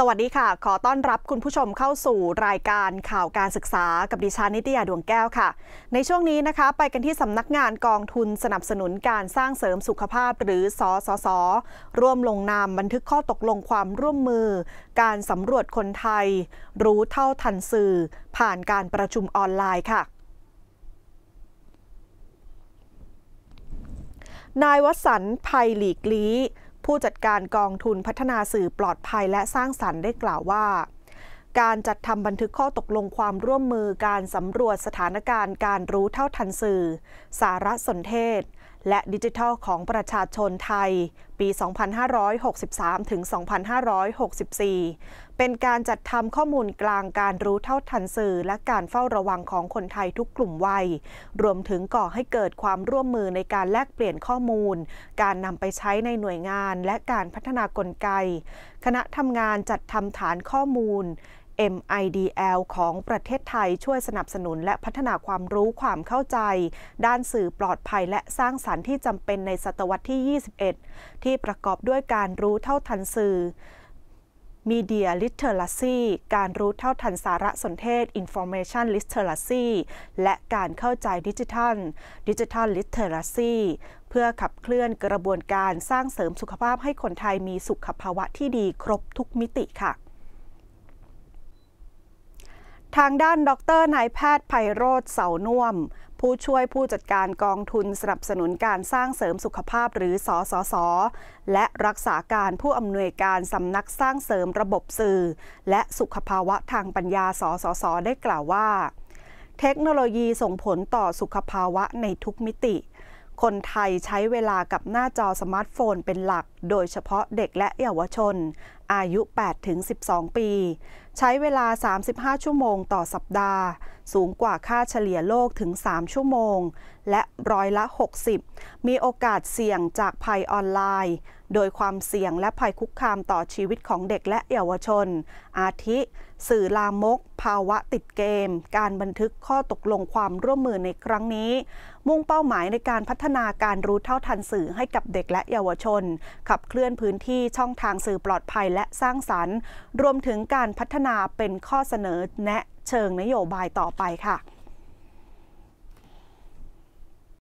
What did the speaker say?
สวัสดีค่ะ ขอต้อนรับคุณผู้ชมเข้าสู่รายการข่าวการศึกษากับดิฉันนิตยาดวงแก้วค่ะ ในช่วงนี้นะคะ ไปกันที่สำนักงานกองทุนสนับสนุนการสร้างเสริมสุขภาพหรือสอสอสอร่วมลงนามบันทึกข้อตกลงความร่วมมือการสำรวจคนไทย รู้เท่าทันสื่อผ่านการประชุมออนไลน์ค่ะ นายวสัน์ภัยหลีกลี้ผู้จัดการกองทุนพัฒนาสื่อปลอดภัยและสร้างสรรค์ได้กล่าวว่า การจัดทำบันทึกข้อตกลงความร่วมมือการสำรวจสถานการณ์การรู้เท่าทันสื่อ สารสนเทศและดิจิทัลของประชาชนไทย ปี 2563 ถึง 2564 เป็นการจัดทำข้อมูลกลางการรู้เท่าทันสื่อ และการเฝ้าระวังของคนไทยทุกกลุ่มวัย รวมถึงก่อให้เกิดความร่วมมือในการแลกเปลี่ยนข้อมูล การนำไปใช้ในหน่วยงานและการพัฒนากลไก คณะทำงานจัดทำฐานข้อมูล MIDL ของประเทศไทยช่วยสนับสนุนและพัฒนาความรู้ความเข้าใจ ด้านสื่อปลอดภัยและสร้างสรรค์ที่จำเป็นในศตวรรษที่ 21 ที่ประกอบด้วยการรู้เท่าทันสื่อ Media Literacy การรู้เท่าทันสารสนเทศ Information Literacy และการเข้าใจดิจิทัล Digital Literacy เพื่อขับเคลื่อนกระบวนการสร้างเสริมสุขภาพให้คนไทยมีสุขภาวะที่ดีครบทุกมิติค่ะทางด้านดรนายแพทย์ไพโรธเสาน่วม ผู้ช่วยผู้จัดการกองทุนสนับสนุนการสร้างเสริมสุขภาพหรือสอสอสอและรักษาการผู้อำนวยการสำนักสร้างเสริมระบบสื่อ และสุขภาวะทางปัญญาสอสอสอได้กล่าวว่า เทคโนโลยีส่งผลต่อสุขภาวะในทุกมิติคนไทยใช้เวลากับหน้าจอสมาร์ทโฟนเป็นหลัก โดยเฉพาะเด็กและเยาวชน อายุ 8-12 ปี ใช้เวลา 35 ชั่วโมงต่อสัปดาห์ สูงกว่าค่าเฉลี่ยโลกถึง 3 ชั่วโมง และร้อยละ 60 มีโอกาสเสี่ยงจากภัยออนไลน์ โดยความเสี่ยงและภัยคุกคามต่อชีวิตของเด็กและเยาวชน อาทิ สื่อลามกภาวะติดเกม การบันทึกข้อตกลงความร่วมมือในครั้งนี้ มุ่งเป้าหมายในการพัฒนาการรู้เท่าทันสื่อให้กับเด็กและเยาวชน ขับเคลื่อนพื้นที่ช่องทางสื่อปลอดภัยและสร้างสรรค์ รวมถึงการพัฒนาเป็นข้อเสนอแนะเชิงนโยบายต่อไปค่ะ